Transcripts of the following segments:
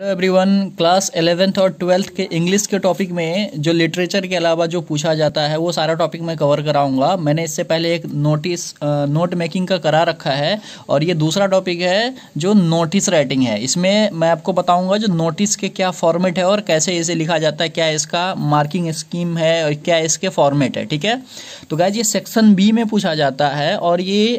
hello everyone class eleventh और twelfth के English के टॉपिक में जो लिटरेचर के अलावा जो पूछा जाता है वो सारा टॉपिक मैं कवर कराऊंगा मैंने इससे पहले एक नोटिस नोट मेकिंग का करा रखा है और ये दूसरा टॉपिक है जो नोटिस राइटिंग है इसमें मैं आपको बताऊंगा जो नोटिस के क्या फॉर्मेट है और कैसे इसे लिखा जाता है क्या इसका मार्किंग स्कीम है और क्या इसके फॉर्मेट है ठीक है तो गैज ये सेक्शन बी में पूछा जाता है और ये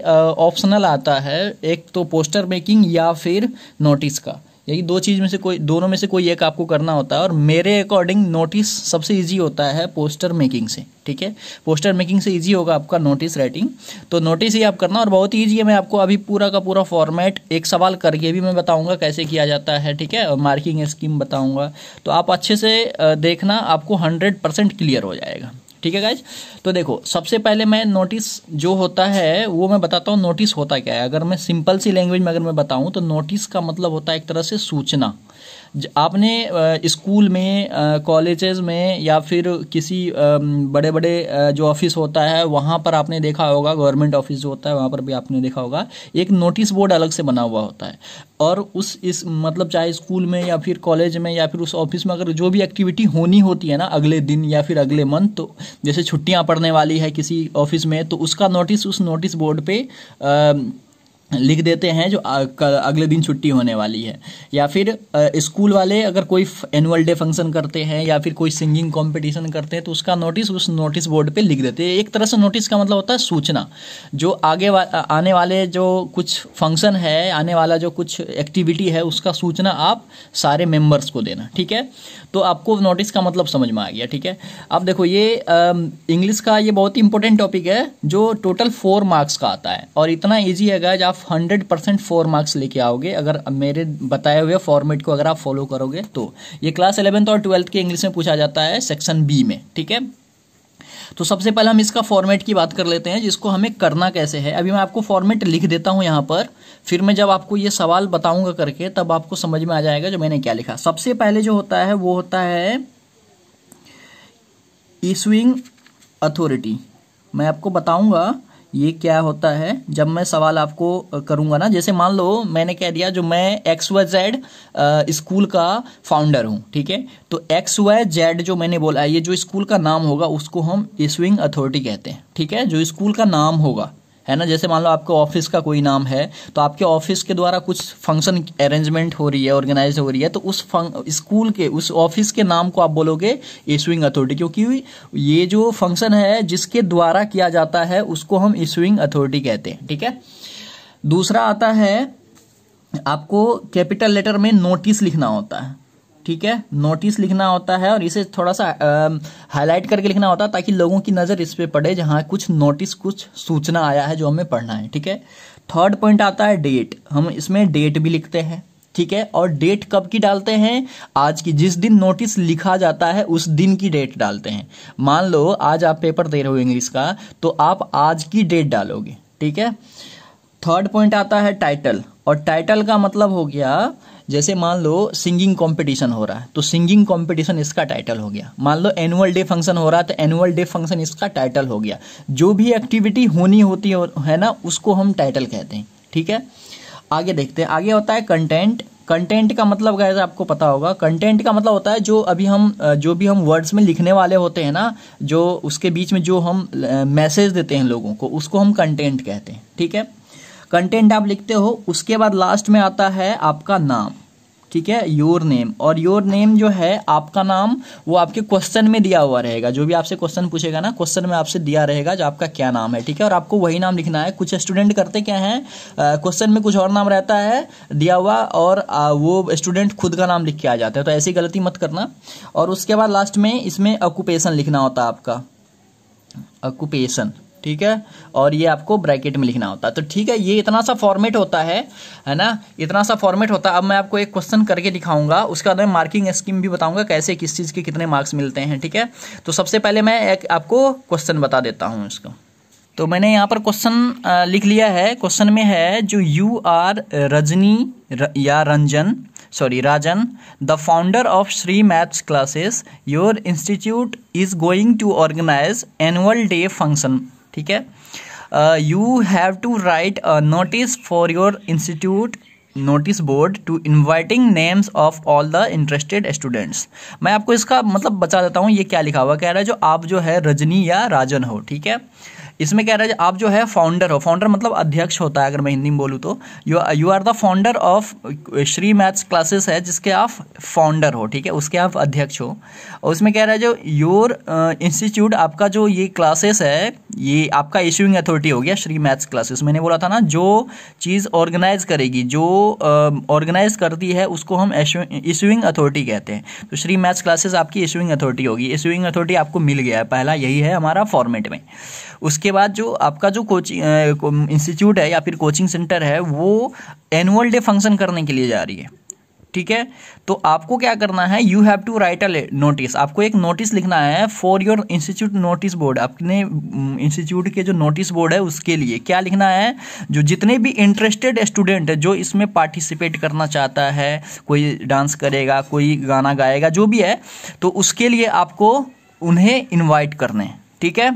ऑप्शनल आता है एक तो पोस्टर मेकिंग या फिर नोटिस का यही दो चीज़ में से कोई दोनों में से कोई एक आपको करना होता है और मेरे अकॉर्डिंग नोटिस सबसे ईजी होता है पोस्टर मेकिंग से ठीक है पोस्टर मेकिंग से ईजी होगा आपका नोटिस राइटिंग तो नोटिस ही आप करना और बहुत ही ईजी है मैं आपको अभी पूरा का पूरा फॉर्मेट एक सवाल करके भी मैं बताऊंगा कैसे किया जाता है ठीक है और मार्किंग स्कीम बताऊँगा तो आप अच्छे से देखना आपको हंड्रेड परसेंट क्लियर हो जाएगा ठीक है गाइज तो देखो सबसे पहले मैं नोटिस जो होता है वो मैं बताता हूँ नोटिस होता क्या है अगर मैं सिंपल सी लैंग्वेज में अगर मैं बताऊँ तो नोटिस का मतलब होता है एक तरह से सूचना आपने स्कूल में कॉलेजेस में या फिर किसी बड़े बड़े जो ऑफिस होता है वहाँ पर आपने देखा होगा गवर्नमेंट ऑफिस जो होता है वहाँ पर भी आपने देखा होगा एक नोटिस बोर्ड अलग से बना हुआ होता है और उस इस मतलब चाहे स्कूल में या फिर कॉलेज में या फिर उस ऑफिस में अगर जो भी एक्टिविटी होनी होती है ना अगले दिन या फिर अगले मंथ तो जैसे छुट्टियाँ पड़ने वाली है किसी ऑफिस में तो उसका नोटिस उस नोटिस बोर्ड पर लिख देते हैं जो अगले दिन छुट्टी होने वाली है या फिर स्कूल वाले अगर कोई एनुअल डे फंक्शन करते हैं या फिर कोई सिंगिंग कंपटीशन करते हैं तो उसका नोटिस उस नोटिस बोर्ड पे लिख देते हैं एक तरह से नोटिस का मतलब होता है सूचना जो आगे वा, आने वाले जो कुछ फंक्शन है आने वाला जो कुछ एक्टिविटी है उसका सूचना आप सारे मेम्बर्स को देना ठीक है तो आपको नोटिस का मतलब समझ में आ गया ठीक है अब देखो ये इंग्लिश का ये बहुत ही इंपॉर्टेंट टॉपिक है जो टोटल फोर मार्क्स का आता है और इतना ईजी है गाइज आप आप हंड्रेड परसेंट फोर मार्क्स लेके आओगे अगर मेरे बताए हुए फॉर्मेट को अगर आप फॉलो करोगे तो ये क्लास इलेवंथ और ट्वेल्थ के इंग्लिश में पूछा जाता है सेक्शन बी में ठीक है तो सबसे पहले हम इसका फॉर्मेट की बात कर लेते हैं जिसको हमें करना कैसे है अभी मैं आपको फॉर्मेट लिख देता हूं यहां पर फिर मैं जब आपको ये सवाल बताऊंगा करके तब आपको समझ में आ जाएगा जो मैंने क्या लिखा सबसे पहले जो होता है वो होता है इशुइंग अथॉरिटी मैं आपको बताऊंगा ये क्या होता है जब मैं सवाल आपको करूँगा ना जैसे मान लो मैंने कह दिया जो मैं एक्स वाई जेड स्कूल का फाउंडर हूँ ठीक है तो एक्स वाई जेड जो मैंने बोला ये जो स्कूल का नाम होगा उसको हम इशुइंग अथॉरिटी कहते हैं ठीक है जो स्कूल का नाम होगा है ना जैसे मान लो आपके ऑफिस का कोई नाम है तो आपके ऑफिस के द्वारा कुछ फंक्शन अरेंजमेंट हो रही है ऑर्गेनाइज हो रही है तो उस स्कूल के उस ऑफिस के नाम को आप बोलोगे इशुइंग अथॉरिटी क्योंकि ये जो फंक्शन है जिसके द्वारा किया जाता है उसको हम इशुइंग अथॉरिटी कहते हैं ठीक है दूसरा आता है आपको कैपिटल लेटर में नोटिस लिखना होता है ठीक है नोटिस लिखना होता है और इसे थोड़ा सा हाईलाइट करके लिखना होता है ताकि लोगों की नज़र इस पर पड़े जहाँ कुछ नोटिस कुछ सूचना आया है जो हमें पढ़ना है ठीक है थर्ड पॉइंट आता है डेट हम इसमें डेट भी लिखते हैं ठीक है और डेट कब की डालते हैं आज की जिस दिन नोटिस लिखा जाता है उस दिन की डेट डालते हैं मान लो आज आप पेपर दे रहे हो इंग्लिश का तो आप आज की डेट डालोगे ठीक है थर्ड पॉइंट आता है टाइटल और टाइटल का मतलब हो गया जैसे मान लो सिंगिंग कंपटीशन हो रहा है तो सिंगिंग कंपटीशन इसका टाइटल हो गया मान लो एनुअल डे फंक्शन हो रहा है तो एनुअल डे फंक्शन इसका टाइटल हो गया जो भी एक्टिविटी होनी होती है ना उसको हम टाइटल कहते हैं ठीक है आगे देखते हैं आगे होता है कंटेंट कंटेंट का मतलब गैस आपको पता होगा कंटेंट का मतलब होता है जो अभी हम जो भी हम वर्ड्स में लिखने वाले होते हैं ना जो उसके बीच में जो हम मैसेज देते हैं लोगों को उसको हम कंटेंट कहते हैं ठीक है कंटेंट आप लिखते हो उसके बाद लास्ट में आता है आपका नाम ठीक है योर नेम और योर नेम जो है आपका नाम वो आपके क्वेश्चन में दिया हुआ रहेगा जो भी आपसे क्वेश्चन पूछेगा ना क्वेश्चन में आपसे दिया रहेगा जो आपका क्या नाम है ठीक है और आपको वही नाम लिखना है कुछ स्टूडेंट करते क्या हैं क्वेश्चन में कुछ और नाम रहता है दिया हुआ और आ, वो स्टूडेंट खुद का नाम लिख के आ जाता है तो ऐसी गलती मत करना और उसके बाद लास्ट में इसमें ऑक्यूपेशन लिखना होता है आपका ऑक्यूपेशन ठीक है और ये आपको ब्रैकेट में लिखना होता है तो ठीक है ये इतना सा फॉर्मेट होता है है ना इतना सा फॉर्मेट होता है अब मैं आपको एक क्वेश्चन करके दिखाऊंगा उसका मैं मार्किंग स्कीम भी बताऊंगा कैसे किस चीज़ के कितने मार्क्स मिलते हैं ठीक है तो सबसे पहले मैं एक आपको क्वेश्चन बता देता हूँ इसको तो मैंने यहाँ पर क्वेश्चन लिख लिया है क्वेश्चन में है जो यू आर रजनी र, या Ranjan sorry Rajan the founder of Shri maths classes your institute is going to organise annual day function ठीक है you have to write notice for your institute notice board to inviting names of all the interested students मैं आपको इसका मतलब बता देता हूँ ये क्या लिखा हुआ कह रहा है जो आप जो है रजनी या राजन हो ठीक है इसमें कह रहा है आप जो है फाउंडर हो फाउंडर मतलब अध्यक्ष होता है अगर मैं हिंदी में बोलूँ तो you you are the founder of Shri maths classes है जिसके आप फाउंडर हो ठीक है उसके आप अध्यक्ष हो और उसमें कह रहा है जो योर इंस्टीट्यूट uh, आपका जो ये क्लासेस है ये आपका इशूइंग अथॉरिटी हो गया श्री मैथ्स क्लासेस मैंने बोला था ना जो चीज़ ऑर्गेनाइज करेगी जो ऑर्गेनाइज um, करती है उसको हम इशूइंग अथॉरिटी कहते हैं तो श्री मैथ्स क्लासेस आपकी इशूइंग अथॉरिटी होगी इशूइंग अथॉरिटी आपको मिल गया है पहला यही है हमारा फॉर्मेट में उसके बाद जो आपका जो कोचिंग इंस्टीट्यूट है या फिर कोचिंग सेंटर है वो एनुअल डे फंक्शन करने के लिए जा रही है ठीक है तो आपको क्या करना है you have to write a notice आपको एक नोटिस लिखना है for your institute notice board अपने इंस्टीट्यूट के जो नोटिस बोर्ड है उसके लिए क्या लिखना है जो जितने भी इंटरेस्टेड स्टूडेंट जो इसमें पार्टिसिपेट करना चाहता है कोई डांस करेगा कोई गाना गाएगा जो भी है तो उसके लिए आपको उन्हें इन्वाइट करने ठीक है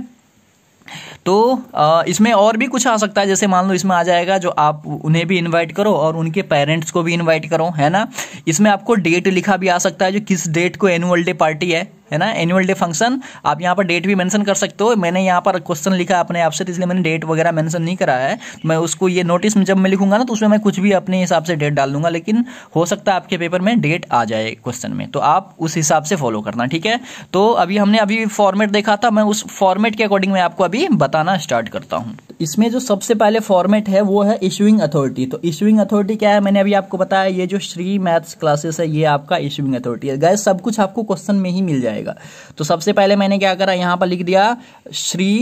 तो इसमें और भी कुछ आ सकता है जैसे मान लो इसमें आ जाएगा जो आप उन्हें भी इन्वाइट करो और उनके पेरेंट्स को भी इन्वाइट करो है ना इसमें आपको डेट लिखा भी आ सकता है जो किस डेट को एनुअल डे पार्टी है है ना एनुअल डे फंक्शन आप यहाँ पर डेट भी मैंसन कर सकते हो मैंने यहाँ पर क्वेश्चन लिखा अपने आप से तो इसलिए मैंने डेट वगैरह मैंशन नहीं करा है मैं उसको ये नोटिस जब मैं लिखूंगा ना तो उसमें मैं कुछ भी अपने हिसाब से डेट डाल दूंगा लेकिन हो सकता है आपके पेपर में डेट आ जाए क्वेश्चन में तो आप उस हिसाब से फॉलो करना ठीक है तो अभी हमने अभी फॉर्मेट देखा था मैं उस फॉर्मेट के अकॉर्डिंग मैं आपको अभी बताना स्टार्ट करता हूँ इसमें जो सबसे पहले फॉर्मेट है वो है इशूइंग अथॉरिटी तो इशूइंग अथॉरिटी क्या है मैंने अभी आपको बताया ये जो श्री मैथ्स क्लासेस है ये आपका इशूइंग अथॉरिटी है गैस सब कुछ आपको क्वेश्चन में ही मिल जाएगा जाएगा तो सबसे पहले मैंने क्या करा यहाँ पर लिख दिया श्री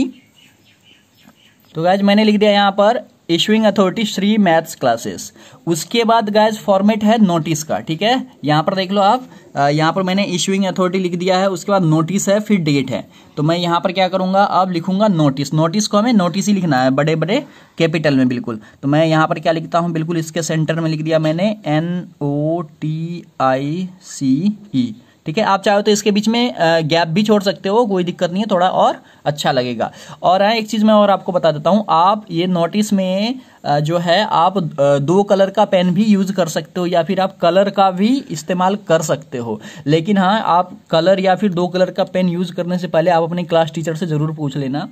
तो गैज मैंने लिख दिया यहाँ पर issuing authority Shri maths classes उसके बाद गैज फॉर्मेट है नोटिस का ठीक है यहाँ पर देख लो आप यहाँ पर मैंने इशुइंग अथॉरिटी लिख दिया है उसके बाद नोटिस है फिर डेट है तो मैं यहाँ पर क्या करूँगा अब लिखूंगा नोटिस नोटिस को हमें नोटिस ही लिखना है बड़े बड़े कैपिटल में बिल्कुल तो मैं यहाँ पर क्या लिखता हूँ बिल्कुल इसके सेंटर में लिख दिया मैंने एन ओ टी आई सी ई ठीक है आप चाहो तो इसके बीच में गैप भी छोड़ सकते हो कोई दिक्कत नहीं है थोड़ा और अच्छा लगेगा और एक चीज़ मैं और आपको बता देता हूँ आप ये नोटिस में जो है आप दो कलर का पेन भी यूज़ कर सकते हो या फिर आप कलर का भी इस्तेमाल कर सकते हो लेकिन हाँ आप कलर या फिर दो कलर का पेन यूज़ करने से पहले आप अपने क्लास टीचर से ज़रूर पूछ लेना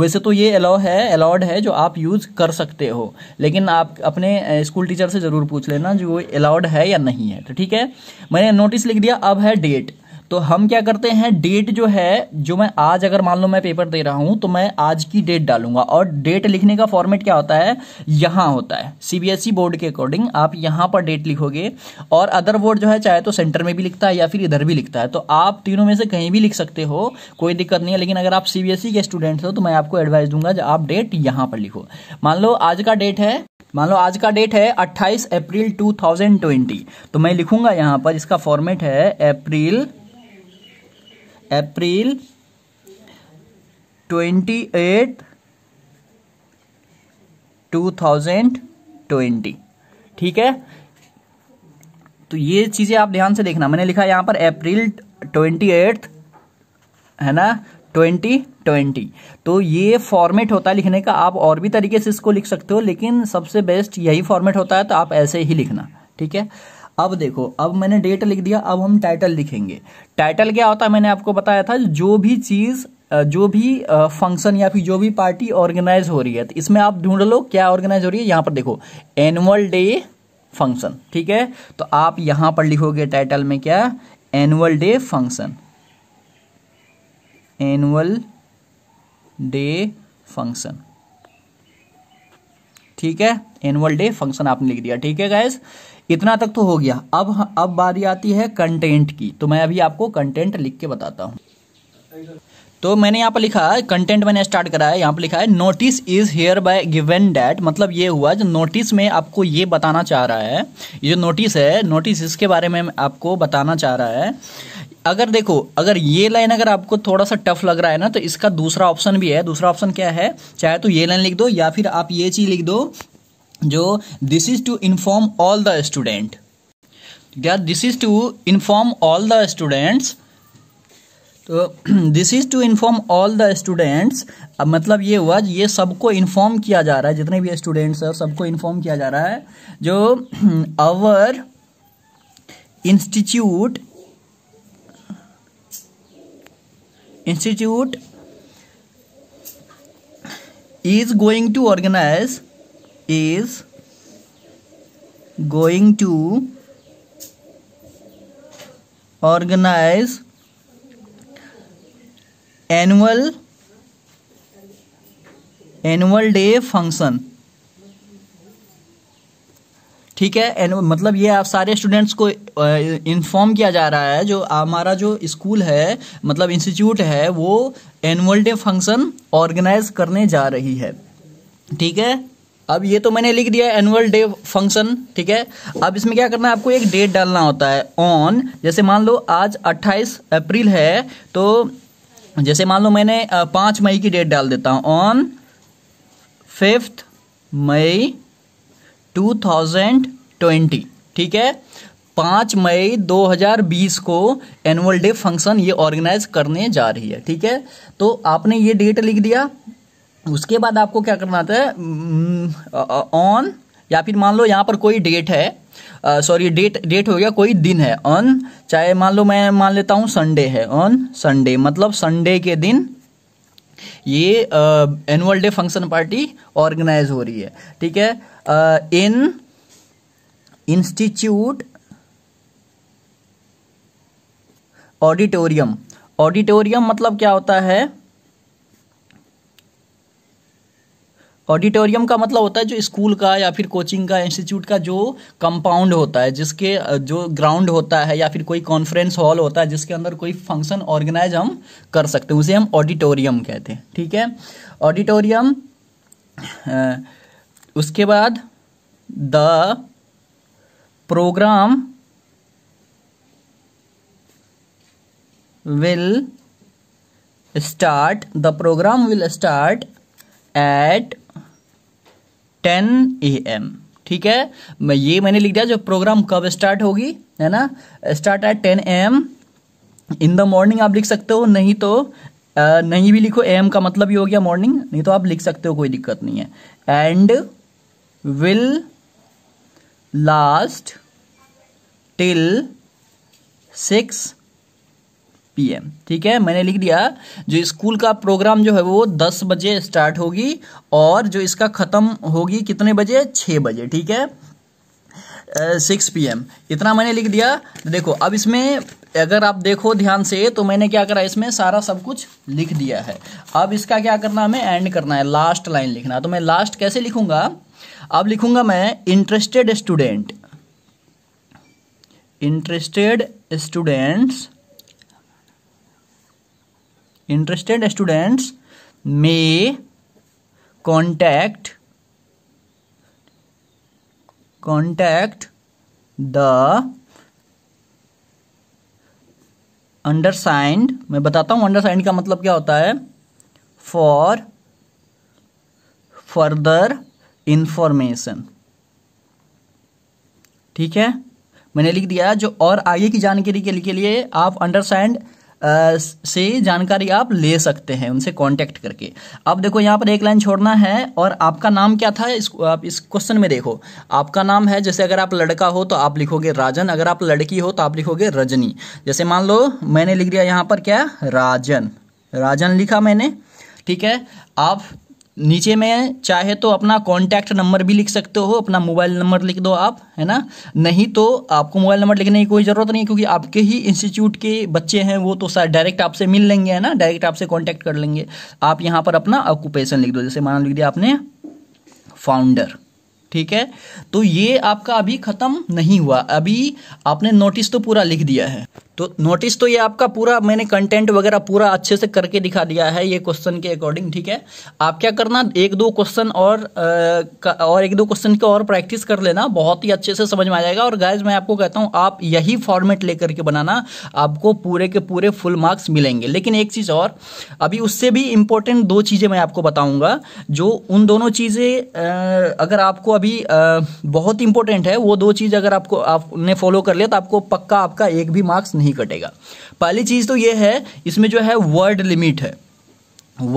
वैसे तो ये अलाउ है अलाउड है जो आप यूज़ कर सकते हो लेकिन आप अपने स्कूल टीचर से ज़रूर पूछ लेना जो अलाउड है या नहीं है तो ठीक है मैंने नोटिस लिख दिया अब है डेट तो हम क्या करते हैं डेट जो है जो मैं आज अगर मान लो मैं पेपर दे रहा हूं तो मैं आज की डेट डालूंगा और डेट लिखने का फॉर्मेट क्या होता है यहां होता है सीबीएसई बोर्ड e के अकॉर्डिंग आप यहां पर डेट लिखोगे और अदर बोर्ड जो है चाहे तो सेंटर में भी लिखता है या फिर इधर भी लिखता है तो आप तीनों में से कहीं भी लिख सकते हो कोई दिक्कत नहीं है लेकिन अगर आप सीबीएसई e के स्टूडेंट हो तो मैं आपको एडवाइस दूंगा आप डेट यहां पर लिखो मान लो आज का डेट है मान लो आज का डेट है 28 अप्रैल 2020 तो मैं लिखूंगा यहां पर इसका फॉर्मेट है April April twenty eight two thousand twenty ठीक है तो ये चीज़ें आप ध्यान से देखना मैंने लिखा यहां पर अप्रैल ट्वेंटी एट है ना ट्वेंटी ट्वेंटी तो ये फॉर्मेट होता है लिखने का आप और भी तरीके से इसको लिख सकते हो लेकिन सबसे बेस्ट यही फॉर्मेट होता है तो आप ऐसे ही लिखना ठीक है अब देखो अब मैंने डेट लिख दिया अब हम टाइटल लिखेंगे टाइटल क्या होता है मैंने आपको बताया था जो भी चीज़ जो भी फंक्शन या फिर जो भी पार्टी ऑर्गेनाइज हो रही है तो इसमें आप ढूंढ लो क्या ऑर्गेनाइज हो रही है यहां पर देखो एनुअल डे फंक्शन ठीक है तो आप यहां पर लिखोगे टाइटल में क्या annual day function annual day function ठीक है एनुअल डे फंक्शन आपने लिख दिया ठीक है गैस इतना तक तो हो गया अब अब बारी आती है कंटेंट की तो मैं अभी आपको कंटेंट लिख के बताता हूँ तो मैंने यहाँ पर लिखा है कंटेंट मैंने स्टार्ट करा है यहाँ पर लिखा है notice is hereby given that मतलब ये हुआ जो नोटिस में आपको ये बताना चाह रहा है ये जो नोटिस है नोटिस इसके बारे में आपको बताना चाह रहा है अगर देखो अगर ये लाइन अगर आपको थोड़ा सा टफ लग रहा है ना तो इसका दूसरा ऑप्शन भी है दूसरा ऑप्शन क्या है चाहे तो ये लाइन लिख दो या फिर आप ये चीज़ लिख दो जो this is to inform all the student this is to inform all the students तो this is to inform all the students अब मतलब ये हुआ ये सबको इन्फॉर्म किया जा रहा है जितने भी स्टूडेंट्स हैं सबको इन्फॉर्म किया जा रहा है जो our institute institute is going to organise is going to organise annual annual day function ठीक है एन मतलब ये आप सारे स्टूडेंट्स को इन्फॉर्म uh, किया जा रहा है जो हमारा जो स्कूल है मतलब इंस्टीट्यूट है वो एनुअल डे फंक्शन ऑर्गेनाइज करने जा रही है ठीक है अब ये तो मैंने लिख दिया एनुअल डे फंक्शन ठीक है अब इसमें क्या करना है आपको एक डेट डालना होता है ऑन जैसे मान लो आज 28 अप्रैल है तो जैसे मान लो मैंने पाँच मई की डेट डाल देता हूँ ऑन फिफ्थ मई 2020 ठीक है पाँच मई 2020 को एनुअल डे फंक्शन ये ऑर्गेनाइज करने जा रही है ठीक है तो आपने ये डेट लिख दिया उसके बाद आपको क्या करना था ऑन या फिर मान लो यहाँ पर कोई डेट है सॉरी डेट डेट हो गया कोई दिन है ऑन चाहे मान लो मैं मान लेता हूँ संडे है ऑन संडे मतलब संडे के दिन ये annual day function party organise हो रही है ठीक है इन इंस्टीट्यूट ऑडिटोरियम ऑडिटोरियम मतलब क्या होता है ऑडिटोरियम का मतलब होता है जो स्कूल का या फिर कोचिंग का इंस्टीट्यूट का जो कंपाउंड होता है जिसके जो ग्राउंड होता है या फिर कोई कॉन्फ्रेंस हॉल होता है जिसके अंदर कोई फंक्शन ऑर्गेनाइज हम कर सकते हैं उसे हम ऑडिटोरियम कहते हैं ठीक है ऑडिटोरियम उसके बाद the programme will start the programme will start at ten A M ठीक है मैं ये मैंने लिख दिया जो प्रोग्राम कब स्टार्ट होगी है ना start at ten M in the morning आप लिख सकते हो नहीं तो आ, नहीं भी लिखो एम का मतलब ही हो गया मॉर्निंग नहीं तो आप लिख सकते हो कोई दिक्कत नहीं है and will last till six M ठीक है मैंने लिख दिया जो स्कूल का प्रोग्राम जो है वो दस बजे स्टार्ट होगी और जो इसका ख़त्म होगी कितने बजे छः बजे ठीक है सिक्स पी एम इतना मैंने लिख दिया देखो अब इसमें अगर आप देखो ध्यान से तो मैंने क्या करा इसमें सारा सब कुछ लिख दिया है अब इसका क्या करना हमें एंड करना है लास्ट लाइन लिखना तो मैं लास्ट कैसे लिखूंगा अब लिखूंगा मैं interested student interested students interested students may contact contact the undersigned मैं बताता हूं अंडरसाइंड का मतलब क्या होता है फॉर फर्दर इंफॉर्मेशन ठीक है मैंने लिख दिया जो और आगे की जानकारी के लिए आप अंडरसाइंड से जानकारी आप ले सकते हैं उनसे कांटेक्ट करके अब देखो यहाँ पर एक लाइन छोड़ना है और आपका नाम क्या था इस आप इस क्वेश्चन में देखो आपका नाम है जैसे अगर आप लड़का हो तो आप लिखोगे राजन अगर आप लड़की हो तो आप लिखोगे रजनी जैसे मान लो मैंने लिख दिया यहाँ पर क्या राजन राजन लिखा मैंने ठीक है आप नीचे में चाहे तो अपना कॉन्टैक्ट नंबर भी लिख सकते हो अपना मोबाइल नंबर लिख दो आप है ना नहीं तो आपको मोबाइल नंबर लिखने की कोई ज़रूरत नहीं क्योंकि आपके ही इंस्टीट्यूट के बच्चे हैं वो तो सर डायरेक्ट आपसे मिल लेंगे है ना डायरेक्ट आपसे कॉन्टैक्ट कर लेंगे आप यहाँ पर अपना ऑक्यूपेशन लिख दो जैसे मान लिख दिया आपने फाउंडर ठीक है तो ये आपका अभी ख़त्म नहीं हुआ अभी आपने नोटिस तो पूरा लिख दिया है तो नोटिस तो ये आपका पूरा मैंने कंटेंट वगैरह पूरा अच्छे से करके दिखा दिया है ये क्वेश्चन के अकॉर्डिंग ठीक है आप क्या करना एक दो क्वेश्चन और आ, और एक दो क्वेश्चन का और प्रैक्टिस कर लेना बहुत ही अच्छे से समझ में आ जाएगा और गाइज मैं आपको कहता हूँ आप यही फॉर्मेट लेकर के बनाना आपको पूरे के पूरे फुल मार्क्स मिलेंगे लेकिन एक चीज़ और अभी उससे भी इम्पोर्टेंट दो चीज़ें मैं आपको बताऊँगा जो उन दोनों चीज़ें अगर आपको अभी बहुत इंपॉर्टेंट है वो दो चीज़ अगर आपको आपने फॉलो कर लिया तो आपको पक्का आपका एक भी मार्क्स नहीं नहीं कटेगा पहली चीज़ तो ये है इसमें जो है वर्ड लिमिट है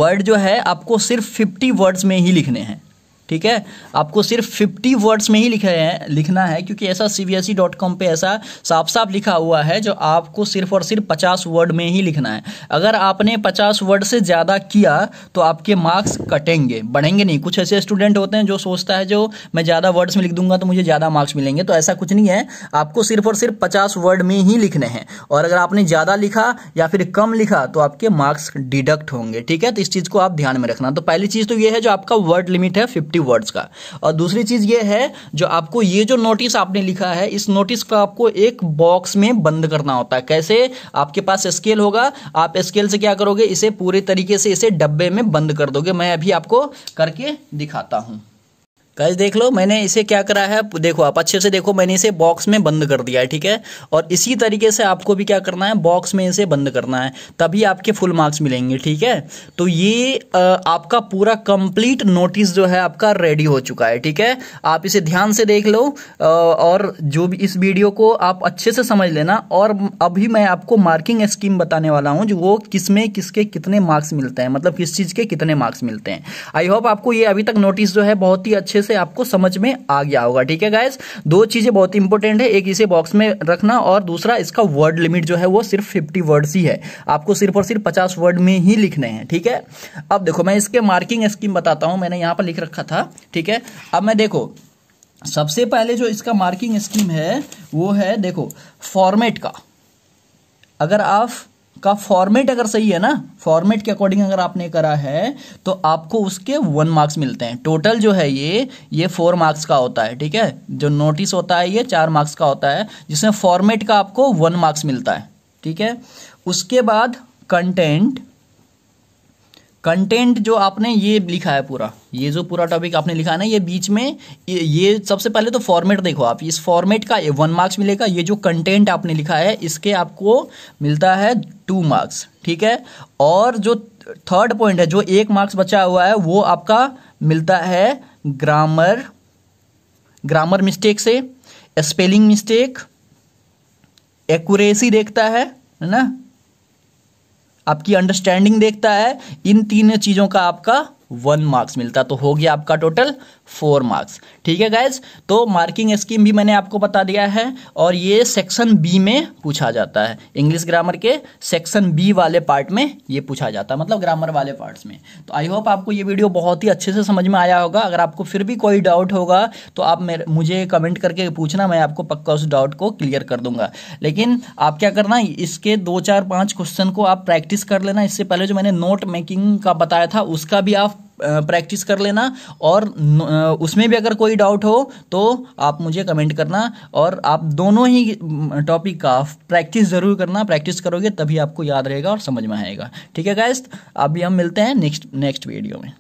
वर्ड जो है आपको सिर्फ फिफ्टी वर्ड्स में ही लिखने हैं ठीक है आपको सिर्फ फिफ्टी वर्ड्स में ही लिखे हैं लिखना है क्योंकि ऐसा C B S E dot com पर ऐसा साफ साफ लिखा हुआ है जो आपको सिर्फ और सिर्फ पचास वर्ड में ही लिखना है अगर आपने पचास वर्ड से ज़्यादा किया तो आपके मार्क्स कटेंगे बढ़ेंगे नहीं कुछ ऐसे स्टूडेंट होते हैं जो सोचता है जो मैं ज़्यादा वर्ड्स में लिख दूंगा तो मुझे ज़्यादा मार्क्स मिलेंगे तो ऐसा कुछ नहीं है आपको सिर्फ और सिर्फ पचास वर्ड में ही लिखने हैं और अगर आपने ज़्यादा लिखा या फिर कम लिखा तो आपके मार्क्स डिडक्ट होंगे ठीक है तो इस चीज़ को आप ध्यान में रखना तो पहली चीज़ तो ये है जो आपका वर्ड लिमिट है फिफ्टी नेगेटिव वर्ड्स का और दूसरी चीज़ ये है जो आपको ये जो नोटिस आपने लिखा है इस नोटिस का आपको एक बॉक्स में बंद करना होता है कैसे आपके पास स्केल होगा आप स्केल से क्या करोगे इसे पूरे तरीके से इसे डब्बे में बंद कर दोगे मैं अभी आपको करके दिखाता हूं गाइज देख लो मैंने इसे क्या करा है देखो आप अच्छे से देखो मैंने इसे बॉक्स में बंद कर दिया है ठीक है और इसी तरीके से आपको भी क्या करना है बॉक्स में इसे बंद करना है तभी आपके फुल मार्क्स मिलेंगे ठीक है तो ये आपका पूरा कंप्लीट नोटिस जो है आपका रेडी हो चुका है ठीक है आप इसे ध्यान से देख लो और जो भी इस वीडियो को आप अच्छे से समझ लेना और अभी मैं आपको मार्किंग स्कीम बताने वाला हूँ जो वो किस में किसके कितने मार्क्स मिलते हैं मतलब किस चीज़ के कितने मार्क्स मिलते हैं आई होप आपको ये अभी तक नोटिस जो है बहुत ही अच्छे से से आपको समझ में आ गया होगा ठीक है गाइज दो चीज़ें बहुत इंपॉर्टेंट है एक इसे बॉक्स में रखना और दूसरा इसका वर्ड लिमिट जो है वो सिर्फ फिफ्टी वर्ड्स ही है आपको सिर्फ और सिर्फ पचास वर्ड में ही लिखने हैं ठीक है अब देखो मैं इसके मार्किंग स्कीम बताता हूं मैंने यहां पर लिख रखा था ठीक है अब मैं देखो सबसे पहले जो इसका मार्किंग स्कीम है वो है देखो फॉर्मेट का अगर आप का फॉर्मेट अगर सही है ना फॉर्मेट के अकॉर्डिंग अगर आपने करा है तो आपको उसके वन मार्क्स मिलते हैं टोटल जो है ये ये फोर मार्क्स का होता है ठीक है जो नोटिस होता है ये चार मार्क्स का होता है जिसमें फॉर्मेट का आपको वन मार्क्स मिलता है ठीक है उसके बाद कंटेंट कंटेंट जो आपने ये लिखा है पूरा ये जो पूरा टॉपिक आपने लिखा है ना ये बीच में ये, ये सबसे पहले तो फॉर्मेट देखो आप इस फॉर्मेट का वन मार्क्स मिलेगा ये जो कंटेंट आपने लिखा है इसके आपको मिलता है टू मार्क्स ठीक है और जो थर्ड पॉइंट है जो एक मार्क्स बचा हुआ है वो आपका मिलता है ग्रामर ग्रामर मिस्टेक से स्पेलिंग मिस्टेक एक्यूरेसी देखता है ना आपकी अंडरस्टैंडिंग देखता है इन तीन चीज़ों का आपका वन मार्क्स मिलता तो हो गया आपका टोटल फोर मार्क्स ठीक है गाइज तो मार्किंग स्कीम भी मैंने आपको बता दिया है और ये सेक्शन बी में पूछा जाता है इंग्लिश ग्रामर के सेक्शन बी वाले पार्ट में ये पूछा जाता है मतलब ग्रामर वाले पार्ट्स में तो आई होप आपको ये वीडियो बहुत ही अच्छे से समझ में आया होगा अगर आपको फिर भी कोई डाउट होगा तो आप मेरे मुझे कमेंट करके पूछना मैं आपको पक्का उस डाउट को क्लियर कर दूंगा लेकिन आप क्या करना इसके दो चार पाँच क्वेश्चन को आप प्रैक्टिस कर लेना इससे पहले जो मैंने नोट मेकिंग का बताया था उसका भी आप प्रैक्टिस कर लेना और उसमें भी अगर कोई डाउट हो तो आप मुझे कमेंट करना और आप दोनों ही टॉपिक का प्रैक्टिस ज़रूर करना प्रैक्टिस करोगे तभी आपको याद रहेगा और समझ में आएगा ठीक है गाइस अभी हम मिलते हैं नेक्स्ट नेक्स्ट वीडियो में